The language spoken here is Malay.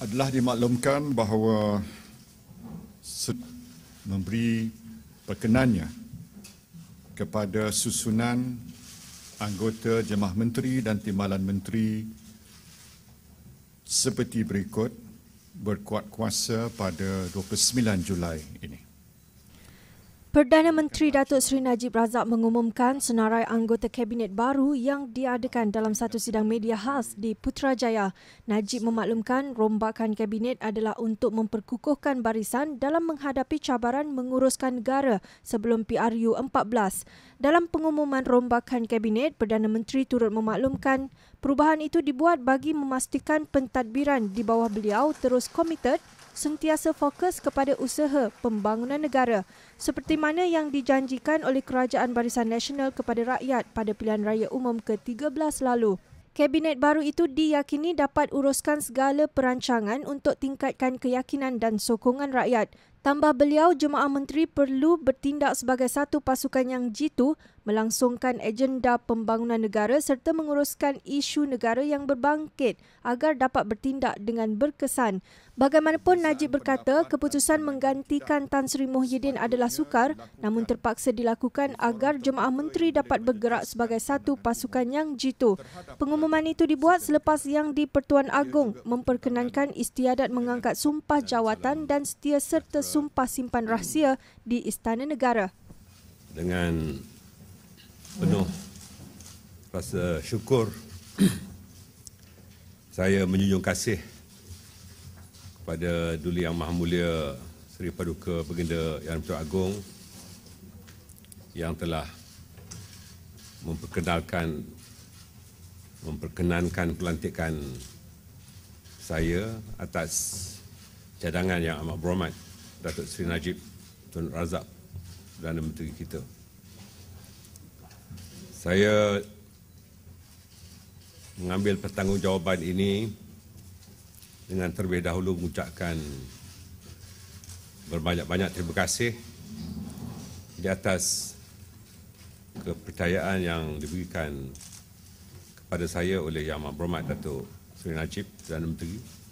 adalah dimaklumkan bahawa memberi perkenannya kepada susunan anggota jemaah menteri dan timbalan menteri seperti berikut berkuat kuasa pada 29 Julai ini. Perdana Menteri Datuk Seri Najib Razak mengumumkan senarai anggota kabinet baru yang diadakan dalam satu sidang media khas di Putrajaya. Najib memaklumkan rombakan kabinet adalah untuk memperkukuhkan barisan dalam menghadapi cabaran menguruskan negara sebelum PRU 14. Dalam pengumuman rombakan kabinet, Perdana Menteri turut memaklumkan perubahan itu dibuat bagi memastikan pentadbiran di bawah beliau terus komited sentiasa fokus kepada usaha pembangunan negara seperti mana yang dijanjikan oleh Kerajaan Barisan Nasional kepada rakyat pada pilihan raya umum ke-13 lalu. Kabinet baru itu diyakini dapat uruskan segala perancangan untuk tingkatkan keyakinan dan sokongan rakyat. Tambah beliau, jemaah menteri perlu bertindak sebagai satu pasukan yang jitu melangsungkan agenda pembangunan negara serta menguruskan isu negara yang berbangkit agar dapat bertindak dengan berkesan. Bagaimanapun Najib berkata, keputusan menggantikan Tan Sri Muhyiddin adalah sukar namun terpaksa dilakukan agar jemaah menteri dapat bergerak sebagai satu pasukan yang jitu. Pengumuman itu dibuat selepas yang di Pertuan Agong memperkenankan istiadat mengangkat sumpah jawatan dan setia serta sumpah simpan rahsia di Istana Negara. Dengan penuh rasa syukur saya menjunjung kasih kepada Duli Yang Maha Mulia Seri Paduka Baginda Yang Betul Agong yang telah memperkenalkan memperkenankan pelantikan saya atas cadangan yang amat berhormat Datuk Seri Najib Tun Razak dan Menteri kita. Saya mengambil pertanggungjawaban ini dengan terlebih dahulu mengucapkan berbanyak-banyak terima kasih di atas kepercayaan yang diberikan kepada saya oleh Yang Berhormat Datuk Seri Najib Perdana Menteri